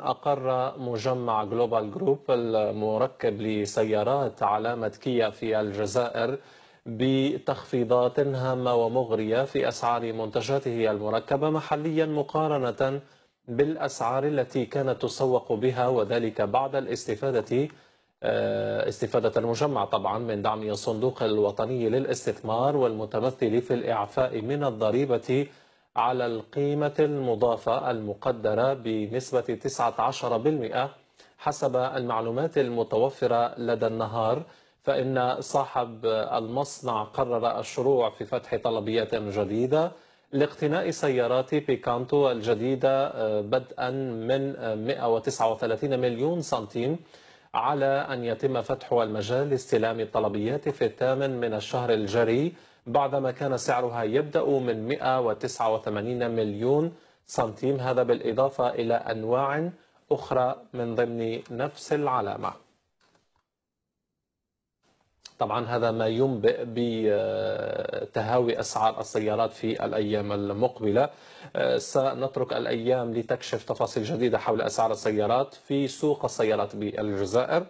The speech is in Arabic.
أقر مجمع جلوبال جروب المركب لسيارات علامة كيا في الجزائر بتخفيضات هامة ومغرية في أسعار منتجاته المركبة محليا مقارنة بالأسعار التي كانت تسوق بها وذلك بعد الاستفادة آه، استفادة المجمع طبعا من دعم الصندوق الوطني للاستثمار والمتمثل في الإعفاء من الضريبة على القيمة المضافة المقدرة بنسبة 19% حسب المعلومات المتوفرة لدى النهار فإن صاحب المصنع قرر الشروع في فتح طلبيات جديدة لاقتناء سيارات بيكانتو الجديدة آه، بدءا من 139 آه، مليون سنتيم على أن يتم فتح المجال لاستلام الطلبيات في الثامن من الشهر الجاري بعدما كان سعرها يبدأ من 189 مليون سنتيم هذا بالإضافة إلى أنواع أخرى من ضمن نفس العلامة طبعا هذا ما ينبئ بتهاوي أسعار السيارات في الأيام المقبلة آه، سنترك الأيام لتكشف تفاصيل جديدة حول أسعار السيارات في سوق السيارات بالجزائر